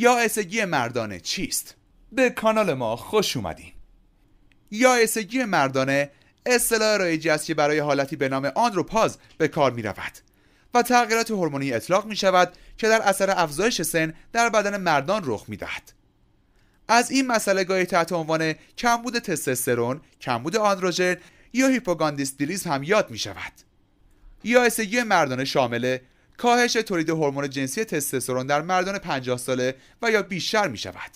یا مردانه چیست؟ به کانال ما خوش اومدین یا مردانه اصطلاح رایجی است که برای حالتی به نام آندروپاز به کار می رود و تغییرات هورمونی اطلاق می شود که در اثر افزایش سن در بدن مردان رخ می دهد. از این مسئله گاهی تحت عنوان کمبود تستسترون کمبود آندروژن یا دیلیز هم یاد می شود. یا مردانه شامل کاهش تولید هورمون جنسی تستوسترون در مردان 50 ساله و یا بیشتر می شود.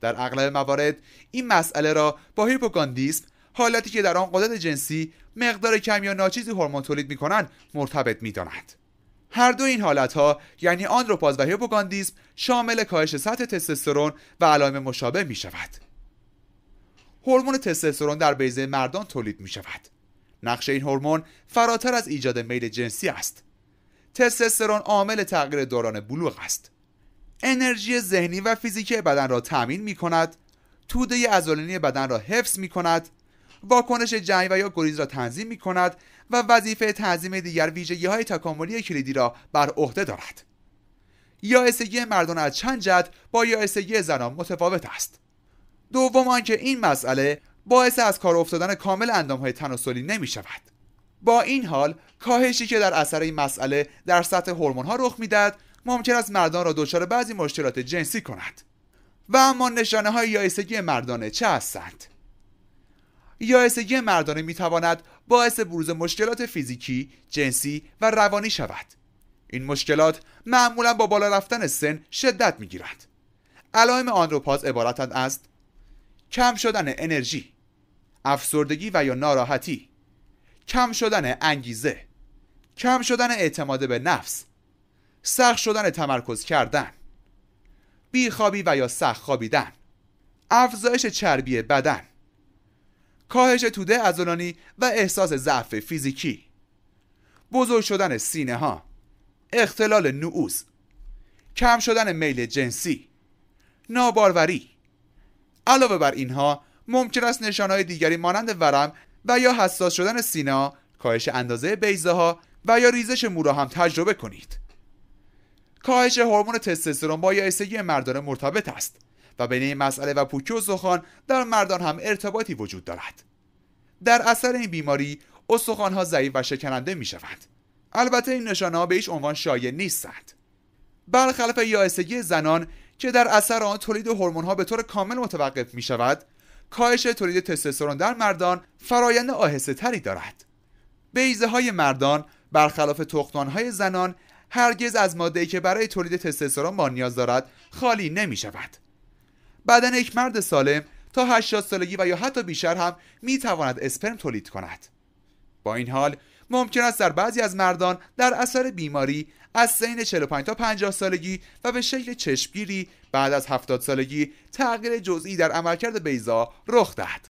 در اغلب موارد این مسئله را با هیپوگاندیسم حالتی که در آن قدرت جنسی مقدار کم یا ناچیزی هورمون تولید می کنند مرتبط می دانند. هر دو این حالتها یعنی آندروپاز و هیپوگاندیسم شامل کاهش سطح تستوسترون و علائم مشابه می شود. هورمون تستوسترون در بیزه مردان تولید می شود. نقش این هورمون فراتر از ایجاد میل جنسی است. تستوسترون عامل تغییر دوران بلوغ است انرژی ذهنی و فیزیکی بدن را تامین می کند توده عضلانی بدن را حفظ می کند واکنش جنگ و یا گریز را تنظیم می کند و وظیفه تنظیم دیگر ویژگی های تکاملی کلیدی را بر عهده دارد یائسگی مردان از چند جد با یائسگی زنان متفاوت است دوم آنکه این مسئله باعث از کار افتادن کامل اندامهای تناسلی نمی شود با این حال کاهشی که در اثر این مسئله در سطح هورمون ها رخ میدهد ممکن است مردان را دچار بعضی مشکلات جنسی کند و اما نشانه های یائسگی مردانه چه هستند یائسگی مردانه می تواند باعث بروز مشکلات فیزیکی، جنسی و روانی شود. این مشکلات معمولا با بالا رفتن سن شدت می گیرند. علائم آندروپاز عبارتند از کم شدن انرژی، افسردگی و یا ناراحتی، کم شدن انگیزه کم شدن اعتماد به نفس سخت شدن تمرکز کردن بیخوابی و یا سخت خوابیدن افزایش چربی بدن کاهش توده ازولانی و احساس ضعف فیزیکی بزرگ شدن سینه ها اختلال نعوز کم شدن میل جنسی ناباروری علاوه بر اینها ممکن است نشانهای دیگری مانند ورم و یا حساس شدن سینا کاهش اندازه بیزه ها و یا ریزش مو را هم تجربه کنید کاهش هورمون تستوسترون با یائسگی مردان مرتبط است و بین این مسئله و پوکی و سخان در مردان هم ارتباطی وجود دارد در اثر این بیماری ها ضعیف و شکننده می شوند البته این نشانه ها به هیچ عنوان شایع نیستند برخلاف یائسگی زنان که در اثر آن تولید هورمون ها به طور کامل متوقف می شود کاهش تولید تستوسترون در مردان فرایند آهسته تری دارد بیزه های مردان برخلاف تختان های زنان هرگز از ماده که برای تولید تستوسترون با نیاز دارد خالی نمی شود بدن یک مرد سالم تا 80 سالگی و یا حتی بیشتر هم می تواند اسپرم تولید کند با این حال ممکن است در بعضی از مردان در اثر بیماری از سین 45 تا 50 سالگی و به شکل چشمگیری بعد از 70 سالگی تغییر جزئی در عملکرد بیزا رخ دهد